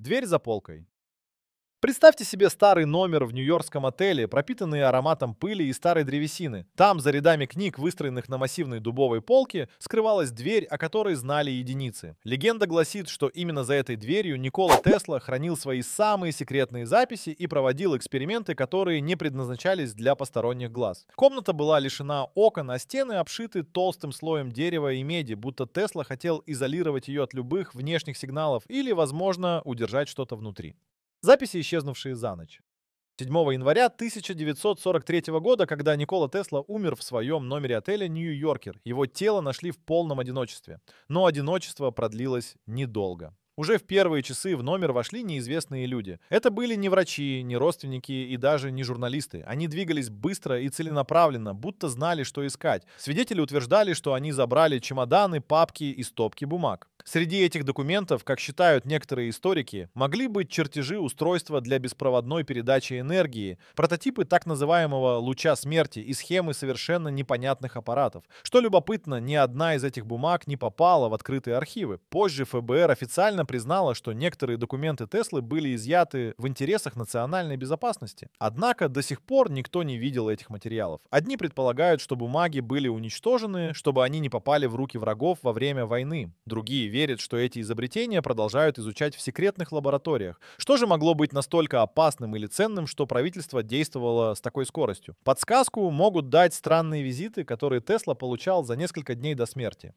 Дверь за полкой. Представьте себе старый номер в нью-йоркском отеле, пропитанный ароматом пыли и старой древесины. Там, за рядами книг, выстроенных на массивной дубовой полке, скрывалась дверь, о которой знали единицы. Легенда гласит, что именно за этой дверью Никола Тесла хранил свои самые секретные записи и проводил эксперименты, которые не предназначались для посторонних глаз. Комната была лишена окон, а стены обшиты толстым слоем дерева и меди, будто Тесла хотел изолировать ее от любых внешних сигналов или, возможно, удержать что-то внутри. Записи, исчезнувшие за ночь. 7 января 1943 года, когда Никола Тесла умер в своем номере отеля «Нью-Йоркер», его тело нашли в полном одиночестве. Но одиночество продлилось недолго. Уже в первые часы в номер вошли неизвестные люди. Это были не врачи, не родственники и даже не журналисты. Они двигались быстро и целенаправленно, будто знали, что искать. Свидетели утверждали, что они забрали чемоданы, папки и стопки бумаг. Среди этих документов, как считают некоторые историки, могли быть чертежи устройства для беспроводной передачи энергии, прототипы так называемого «луча смерти» и схемы совершенно непонятных аппаратов. Что любопытно, ни одна из этих бумаг не попала в открытые архивы. Позже ФБР официально признала, что некоторые документы Теслы были изъяты в интересах национальной безопасности. Однако до сих пор никто не видел этих материалов. Одни предполагают, что бумаги были уничтожены, чтобы они не попали в руки врагов во время войны. Другие верят, что эти изобретения продолжают изучать в секретных лабораториях. Что же могло быть настолько опасным или ценным, что правительство действовало с такой скоростью? Подсказку могут дать странные визиты, которые Тесла получал за несколько дней до смерти.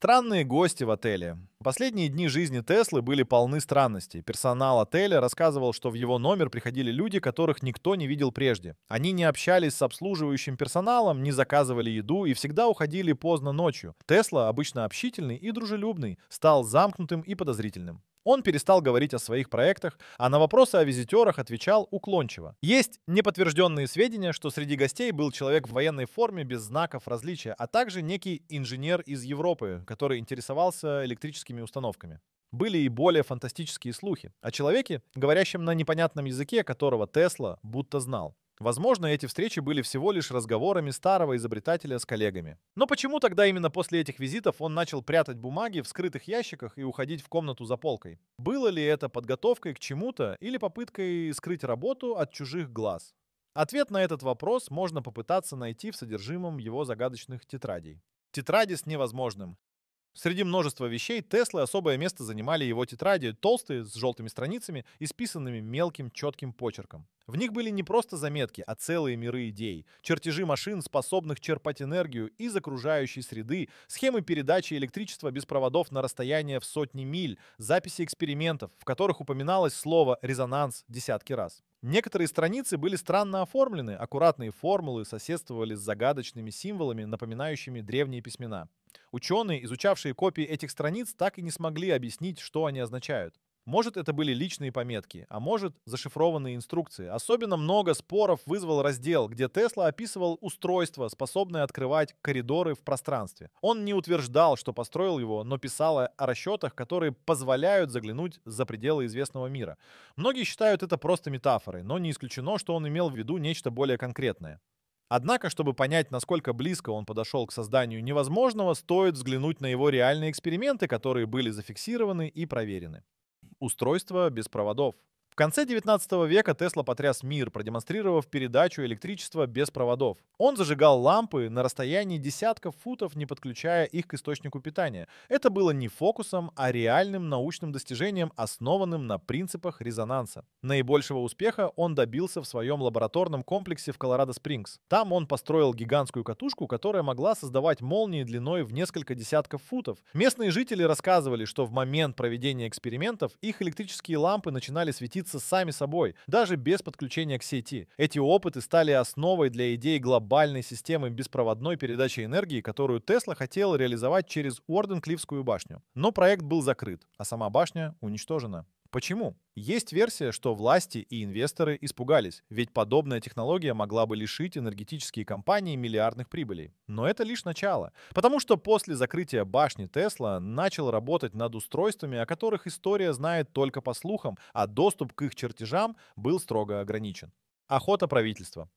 Странные гости в отеле. Последние дни жизни Теслы были полны странностей. Персонал отеля рассказывал, что в его номер приходили люди, которых никто не видел прежде. Они не общались с обслуживающим персоналом, не заказывали еду и всегда уходили поздно ночью. Тесла, обычно общительный и дружелюбный, стал замкнутым и подозрительным. Он перестал говорить о своих проектах, а на вопросы о визитерах отвечал уклончиво. Есть неподтвержденные сведения, что среди гостей был человек в военной форме без знаков различия, а также некий инженер из Европы, который интересовался электрическими установками. Были и более фантастические слухи о человеке, говорящем на непонятном языке, которого Тесла будто знал. Возможно, эти встречи были всего лишь разговорами старого изобретателя с коллегами. Но почему тогда именно после этих визитов он начал прятать бумаги в скрытых ящиках и уходить в комнату за полкой? Было ли это подготовкой к чему-то или попыткой скрыть работу от чужих глаз? Ответ на этот вопрос можно попытаться найти в содержимом его загадочных тетрадей. Тетради с невозможным. Среди множества вещей Теслы особое место занимали его тетради, толстые, с желтыми страницами, и списанными мелким четким почерком. В них были не просто заметки, а целые миры идей, чертежи машин, способных черпать энергию из окружающей среды, схемы передачи электричества без проводов на расстояние в сотни миль, записи экспериментов, в которых упоминалось слово «резонанс» десятки раз. Некоторые страницы были странно оформлены, аккуратные формулы соседствовали с загадочными символами, напоминающими древние письмена. Ученые, изучавшие копии этих страниц, так и не смогли объяснить, что они означают. Может, это были личные пометки, а может, зашифрованные инструкции. Особенно много споров вызвал раздел, где Тесла описывал устройство, способное открывать коридоры в пространстве. Он не утверждал, что построил его, но писал о расчетах, которые позволяют заглянуть за пределы известного мира. Многие считают это просто метафорой, но не исключено, что он имел в виду нечто более конкретное. Однако, чтобы понять, насколько близко он подошел к созданию невозможного, стоит взглянуть на его реальные эксперименты, которые были зафиксированы и проверены. Устройство без проводов. В конце 19 века Тесла потряс мир, продемонстрировав передачу электричества без проводов. Он зажигал лампы на расстоянии десятков футов, не подключая их к источнику питания. Это было не фокусом, а реальным научным достижением, основанным на принципах резонанса. Наибольшего успеха он добился в своем лабораторном комплексе в Колорадо-Спрингс. Там он построил гигантскую катушку, которая могла создавать молнии длиной в несколько десятков футов. Местные жители рассказывали, что в момент проведения экспериментов их электрические лампы начинали светиться учиться сами собой, даже без подключения к сети. Эти опыты стали основой для идеи глобальной системы беспроводной передачи энергии, которую Тесла хотел реализовать через Уорденклифскую башню. Но проект был закрыт, а сама башня уничтожена. Почему? Есть версия, что власти и инвесторы испугались, ведь подобная технология могла бы лишить энергетические компании миллиардных прибылей. Но это лишь начало, потому что после закрытия башни Тесла начал работать над устройствами, о которых история знает только по слухам, а доступ к их чертежам был строго ограничен. Охота правительства.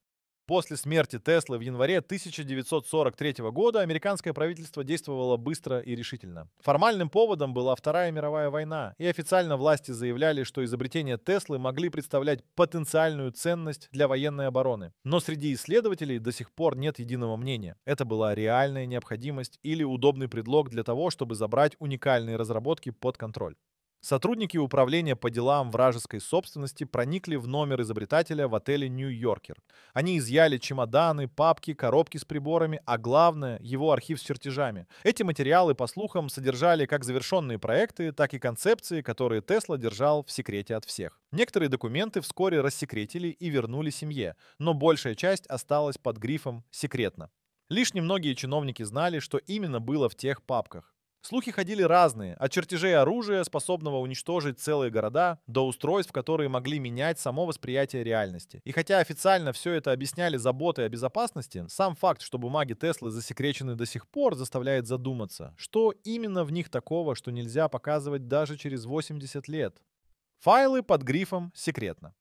После смерти Теслы в январе 1943 года американское правительство действовало быстро и решительно. Формальным поводом была Вторая мировая война, и официально власти заявляли, что изобретения Теслы могли представлять потенциальную ценность для военной обороны. Но среди исследователей до сих пор нет единого мнения. Это была реальная необходимость или удобный предлог для того, чтобы забрать уникальные разработки под контроль. Сотрудники управления по делам вражеской собственности проникли в номер изобретателя в отеле «Нью-Йоркер». Они изъяли чемоданы, папки, коробки с приборами, а главное — его архив с чертежами. Эти материалы, по слухам, содержали как завершенные проекты, так и концепции, которые Тесла держал в секрете от всех. Некоторые документы вскоре рассекретили и вернули семье, но большая часть осталась под грифом «секретно». Лишь немногие чиновники знали, что именно было в тех папках. Слухи ходили разные, от чертежей оружия, способного уничтожить целые города, до устройств, которые могли менять само восприятие реальности. И хотя официально все это объясняли заботой о безопасности, сам факт, что бумаги Теслы засекречены до сих пор, заставляет задуматься, что именно в них такого, что нельзя показывать даже через 80 лет. Файлы под грифом «Секретно».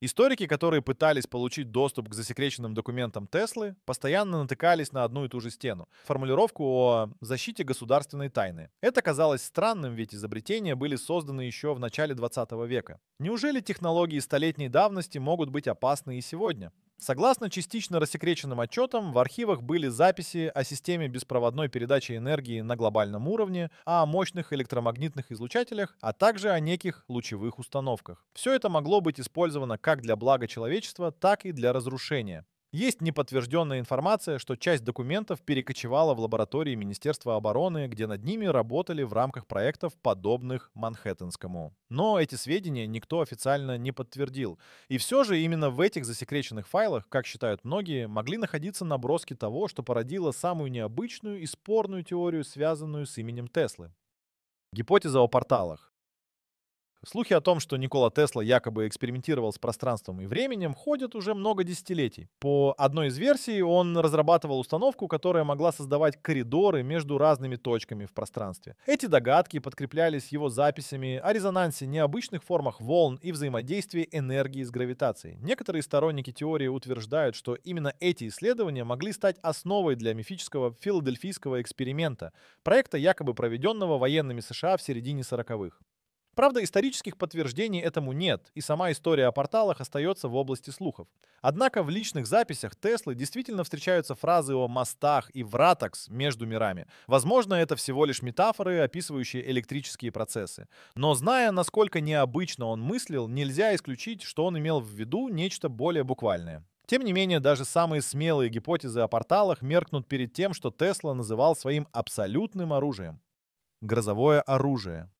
Историки, которые пытались получить доступ к засекреченным документам Теслы, постоянно натыкались на одну и ту же стену — формулировку о защите государственной тайны. Это казалось странным, ведь изобретения были созданы еще в начале 20 века. Неужели технологии столетней давности могут быть опасны и сегодня? Согласно частично рассекреченным отчетам, в архивах были записи о системе беспроводной передачи энергии на глобальном уровне, о мощных электромагнитных излучателях, а также о неких лучевых установках. Все это могло быть использовано как для блага человечества, так и для разрушения. Есть неподтвержденная информация, что часть документов перекочевала в лаборатории Министерства обороны, где над ними работали в рамках проектов, подобных Манхэттенскому. Но эти сведения никто официально не подтвердил. И все же именно в этих засекреченных файлах, как считают многие, могли находиться наброски того, что породило самую необычную и спорную теорию, связанную с именем Теслы. Гипотеза о порталах. Слухи о том, что Никола Тесла якобы экспериментировал с пространством и временем, ходят уже много десятилетий. По одной из версий он разрабатывал установку, которая могла создавать коридоры между разными точками в пространстве. Эти догадки подкреплялись его записями о резонансе, необычных формах волн и взаимодействии энергии с гравитацией. Некоторые сторонники теории утверждают, что именно эти исследования могли стать основой для мифического филадельфийского эксперимента, проекта якобы проведенного военными США в середине 40-х. Правда, исторических подтверждений этому нет, и сама история о порталах остается в области слухов. Однако в личных записях Теслы действительно встречаются фразы о мостах и вратакс между мирами. Возможно, это всего лишь метафоры, описывающие электрические процессы. Но зная, насколько необычно он мыслил, нельзя исключить, что он имел в виду нечто более буквальное. Тем не менее, даже самые смелые гипотезы о порталах меркнут перед тем, что Тесла называл своим абсолютным оружием. Грозовое оружие.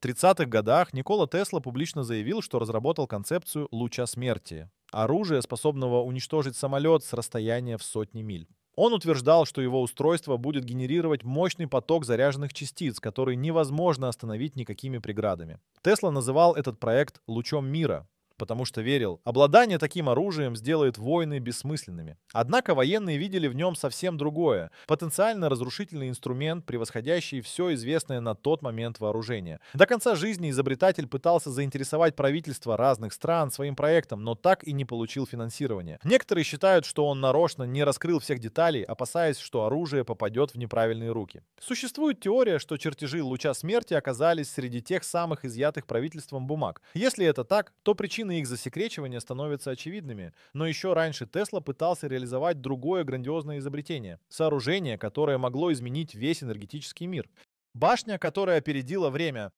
В 30-х годах Никола Тесла публично заявил, что разработал концепцию луча смерти — оружие, способного уничтожить самолет с расстояния в сотни миль. Он утверждал, что его устройство будет генерировать мощный поток заряженных частиц, который невозможно остановить никакими преградами. Тесла называл этот проект «лучом мира», потому что верил, обладание таким оружием сделает войны бессмысленными. Однако военные видели в нем совсем другое, потенциально разрушительный инструмент, превосходящий все известное на тот момент вооружение. До конца жизни изобретатель пытался заинтересовать правительства разных стран своим проектом, но так и не получил финансирование. Некоторые считают, что он нарочно не раскрыл всех деталей, опасаясь, что оружие попадет в неправильные руки. Существует теория, что чертежи луча смерти оказались среди тех самых изъятых правительством бумаг. Если это так, то причины. Причины их засекречивания становятся очевидными, но еще раньше Тесла пытался реализовать другое грандиозное изобретение – сооружение, которое могло изменить весь энергетический мир. Башня, которая опередила время,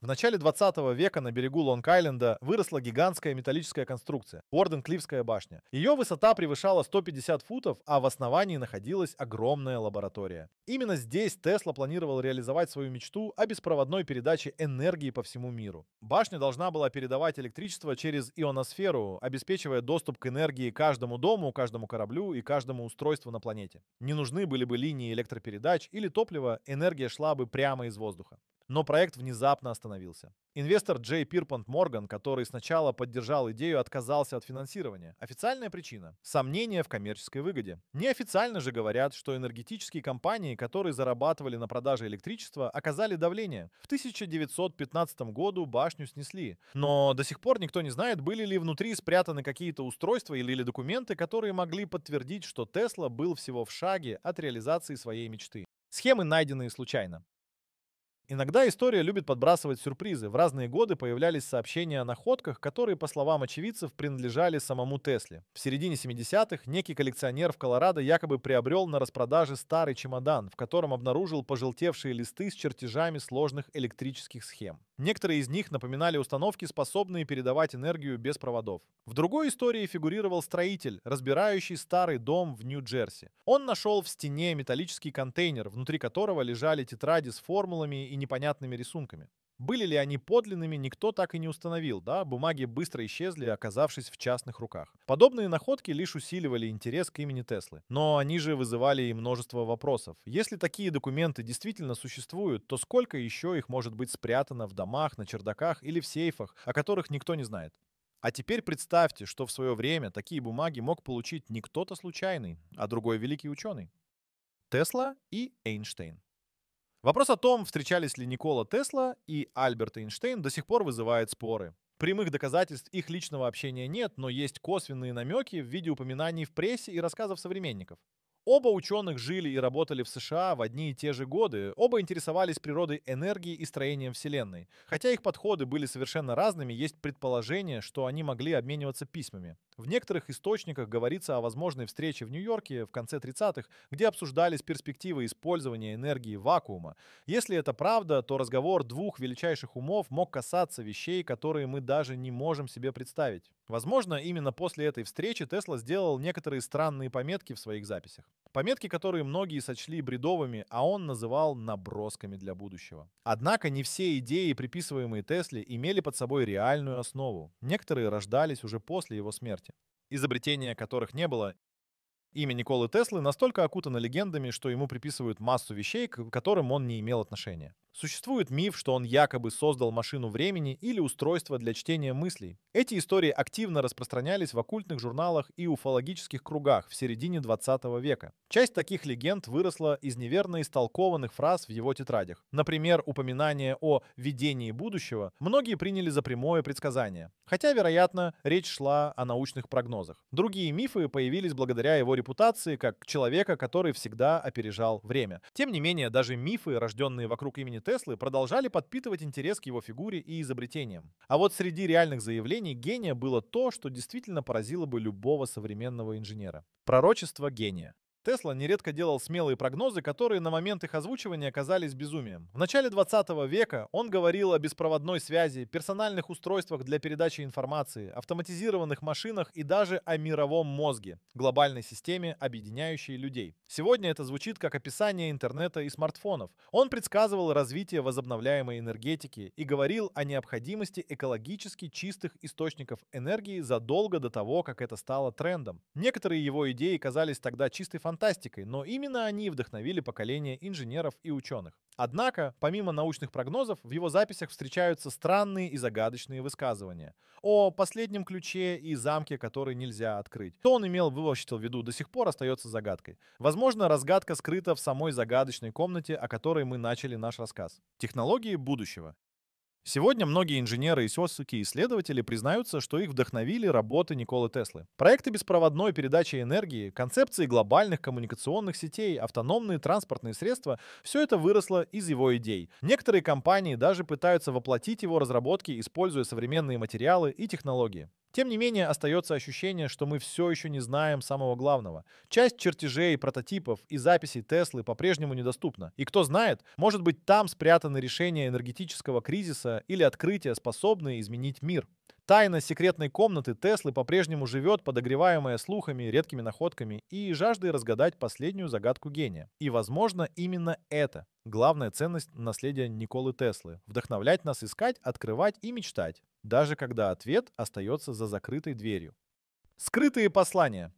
в начале 20 века на берегу Лонг-Айленда выросла гигантская металлическая конструкция – Уорден-Клиффская башня. Ее высота превышала 150 футов, а в основании находилась огромная лаборатория. Именно здесь Тесла планировал реализовать свою мечту о беспроводной передаче энергии по всему миру. Башня должна была передавать электричество через ионосферу, обеспечивая доступ к энергии каждому дому, каждому кораблю и каждому устройству на планете. Не нужны были бы линии электропередач или топлива, энергия шла бы прямо из воздуха но проект внезапно остановился. Инвестор Джей Пирпант Морган, который сначала поддержал идею, отказался от финансирования. Официальная причина – сомнения в коммерческой выгоде. Неофициально же говорят, что энергетические компании, которые зарабатывали на продаже электричества, оказали давление. В 1915 году башню снесли. Но до сих пор никто не знает, были ли внутри спрятаны какие-то устройства или, или документы, которые могли подтвердить, что Тесла был всего в шаге от реализации своей мечты. Схемы найдены случайно. Иногда история любит подбрасывать сюрпризы. В разные годы появлялись сообщения о находках, которые, по словам очевидцев, принадлежали самому Тесле. В середине 70-х некий коллекционер в Колорадо якобы приобрел на распродаже старый чемодан, в котором обнаружил пожелтевшие листы с чертежами сложных электрических схем. Некоторые из них напоминали установки, способные передавать энергию без проводов. В другой истории фигурировал строитель, разбирающий старый дом в Нью-Джерси. Он нашел в стене металлический контейнер, внутри которого лежали тетради с формулами и непонятными рисунками. Были ли они подлинными, никто так и не установил, да, бумаги быстро исчезли, оказавшись в частных руках. Подобные находки лишь усиливали интерес к имени Теслы, но они же вызывали и множество вопросов. Если такие документы действительно существуют, то сколько еще их может быть спрятано в домах, на чердаках или в сейфах, о которых никто не знает? А теперь представьте, что в свое время такие бумаги мог получить не кто-то случайный, а другой великий ученый. Тесла и Эйнштейн. Вопрос о том, встречались ли Никола Тесла и Альберт Эйнштейн, до сих пор вызывает споры. Прямых доказательств их личного общения нет, но есть косвенные намеки в виде упоминаний в прессе и рассказов современников. Оба ученых жили и работали в США в одни и те же годы, оба интересовались природой энергии и строением Вселенной. Хотя их подходы были совершенно разными, есть предположение, что они могли обмениваться письмами. В некоторых источниках говорится о возможной встрече в Нью-Йорке в конце 30-х, где обсуждались перспективы использования энергии вакуума. Если это правда, то разговор двух величайших умов мог касаться вещей, которые мы даже не можем себе представить. Возможно, именно после этой встречи Тесла сделал некоторые странные пометки в своих записях. Пометки, которые многие сочли бредовыми, а он называл набросками для будущего. Однако не все идеи, приписываемые Тесле, имели под собой реальную основу. Некоторые рождались уже после его смерти, изобретения которых не было. Имя Николы Теслы настолько окутано легендами, что ему приписывают массу вещей, к которым он не имел отношения. Существует миф, что он якобы создал машину времени или устройство для чтения мыслей. Эти истории активно распространялись в оккультных журналах и уфологических кругах в середине 20 века. Часть таких легенд выросла из неверно истолкованных фраз в его тетрадях. Например, упоминание о видении будущего многие приняли за прямое предсказание, хотя, вероятно, речь шла о научных прогнозах. Другие мифы появились благодаря его репутации как человека, который всегда опережал время. Тем не менее, даже мифы, рожденные вокруг имени имени Теслы продолжали подпитывать интерес к его фигуре и изобретениям. А вот среди реальных заявлений гения было то, что действительно поразило бы любого современного инженера. Пророчество гения. Тесла нередко делал смелые прогнозы, которые на момент их озвучивания оказались безумием. В начале 20 века он говорил о беспроводной связи, персональных устройствах для передачи информации, автоматизированных машинах и даже о мировом мозге, глобальной системе, объединяющей людей. Сегодня это звучит как описание интернета и смартфонов. Он предсказывал развитие возобновляемой энергетики и говорил о необходимости экологически чистых источников энергии задолго до того, как это стало трендом. Некоторые его идеи казались тогда чистой фантастикой, фантастикой, но именно они вдохновили поколение инженеров и ученых. Однако, помимо научных прогнозов, в его записях встречаются странные и загадочные высказывания о последнем ключе и замке, который нельзя открыть. Что он имел вывощил в виду до сих пор остается загадкой. Возможно, разгадка скрыта в самой загадочной комнате, о которой мы начали наш рассказ. Технологии будущего. Сегодня многие инженеры и исследователи признаются, что их вдохновили работы Николы Теслы. Проекты беспроводной передачи энергии, концепции глобальных коммуникационных сетей, автономные транспортные средства – все это выросло из его идей. Некоторые компании даже пытаются воплотить его разработки, используя современные материалы и технологии. Тем не менее, остается ощущение, что мы все еще не знаем самого главного. Часть чертежей, прототипов и записей Теслы по-прежнему недоступна. И кто знает, может быть там спрятаны решения энергетического кризиса или открытия, способные изменить мир. Тайна секретной комнаты Теслы по-прежнему живет, подогреваемая слухами, редкими находками и жаждой разгадать последнюю загадку гения. И, возможно, именно это главная ценность наследия Николы Теслы – вдохновлять нас искать, открывать и мечтать даже когда ответ остается за закрытой дверью. Скрытые послания.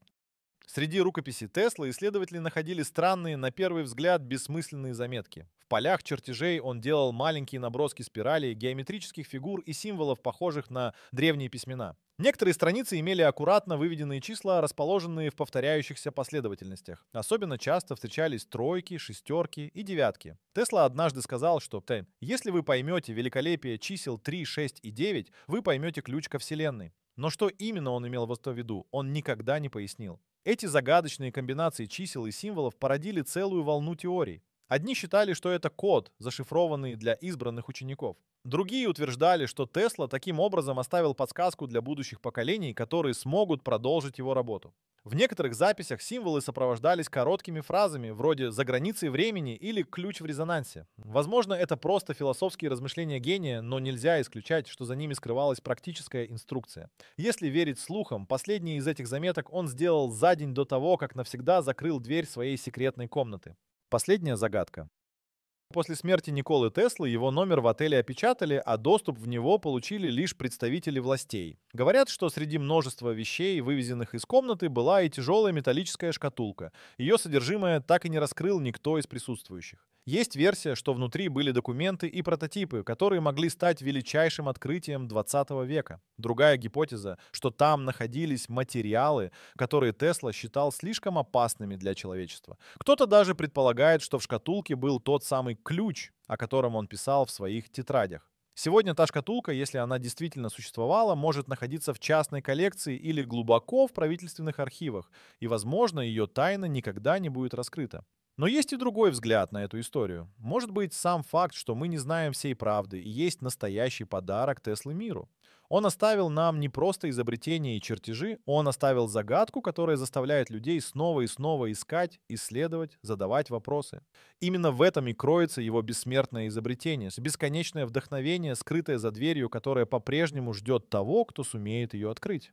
Среди рукописи Тесла исследователи находили странные, на первый взгляд, бессмысленные заметки. В полях чертежей он делал маленькие наброски спиралей, геометрических фигур и символов, похожих на древние письмена. Некоторые страницы имели аккуратно выведенные числа, расположенные в повторяющихся последовательностях. Особенно часто встречались тройки, шестерки и девятки. Тесла однажды сказал, что «Если вы поймете великолепие чисел 3, 6 и 9, вы поймете ключ ко Вселенной». Но что именно он имел в виду, он никогда не пояснил. Эти загадочные комбинации чисел и символов породили целую волну теорий. Одни считали, что это код, зашифрованный для избранных учеников. Другие утверждали, что Тесла таким образом оставил подсказку для будущих поколений, которые смогут продолжить его работу. В некоторых записях символы сопровождались короткими фразами вроде «за границей времени» или «ключ в резонансе». Возможно, это просто философские размышления гения, но нельзя исключать, что за ними скрывалась практическая инструкция. Если верить слухам, последний из этих заметок он сделал за день до того, как навсегда закрыл дверь своей секретной комнаты. Последняя загадка. После смерти Николы Теслы его номер в отеле опечатали, а доступ в него получили лишь представители властей. Говорят, что среди множества вещей, вывезенных из комнаты, была и тяжелая металлическая шкатулка. Ее содержимое так и не раскрыл никто из присутствующих. Есть версия, что внутри были документы и прототипы, которые могли стать величайшим открытием 20 века. Другая гипотеза, что там находились материалы, которые Тесла считал слишком опасными для человечества. Кто-то даже предполагает, что в шкатулке был тот самый ключ, о котором он писал в своих тетрадях. Сегодня та шкатулка, если она действительно существовала, может находиться в частной коллекции или глубоко в правительственных архивах, и, возможно, ее тайна никогда не будет раскрыта. Но есть и другой взгляд на эту историю. Может быть, сам факт, что мы не знаем всей правды, и есть настоящий подарок Теслы миру. Он оставил нам не просто изобретения и чертежи, он оставил загадку, которая заставляет людей снова и снова искать, исследовать, задавать вопросы. Именно в этом и кроется его бессмертное изобретение, бесконечное вдохновение, скрытое за дверью, которое по-прежнему ждет того, кто сумеет ее открыть.